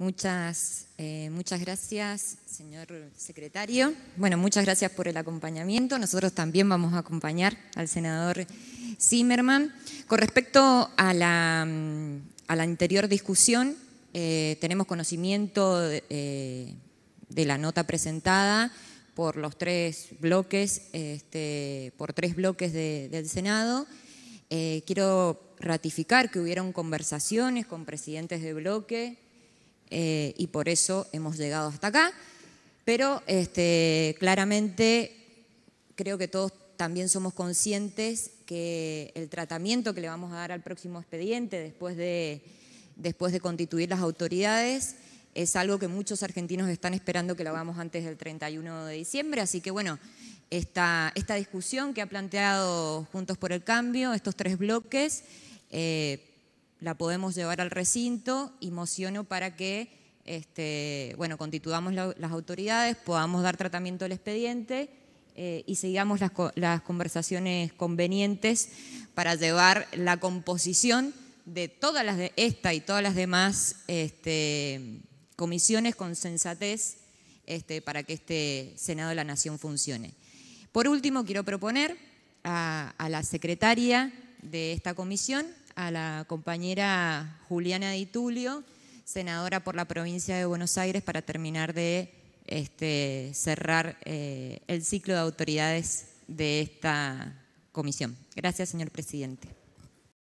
Muchas, eh, muchas gracias, señor secretario. Bueno, muchas gracias por el acompañamiento. Nosotros también vamos a acompañar al senador Zimmerman. Con respecto a la, mm, a anterior discusión, eh, tenemos conocimiento eh, de, la nota presentada por los tres bloques, este, por tres bloques del Senado. quiero ratificar que hubieron conversaciones con presidentes de bloque. Eh, y por eso hemos llegado hasta acá. Pero este, claramente creo que todos también somos conscientes que el tratamiento que le vamos a dar al próximo expediente después de, después de constituir las autoridades es algo que muchos argentinos están esperando que lo hagamos antes del 31 de diciembre. Así que bueno, esta, esta discusión que ha planteado Juntos por el Cambio, estos tres bloques, eh, la podemos llevar al recinto y mociono para que este, bueno, constituamos las autoridades, podamos dar tratamiento al expediente eh, y sigamos las, conversaciones convenientes para llevar la composición de todas las de esta y todas las demás este, comisiones con sensatez este, para que este Senado de la Nación funcione. Por último, quiero proponer a la secretaria de esta comisión a la compañera Juliana Di Tulio, senadora por la provincia de Buenos Aires, para terminar de este, cerrar eh, el ciclo de autoridades de esta comisión. Gracias, señor presidente.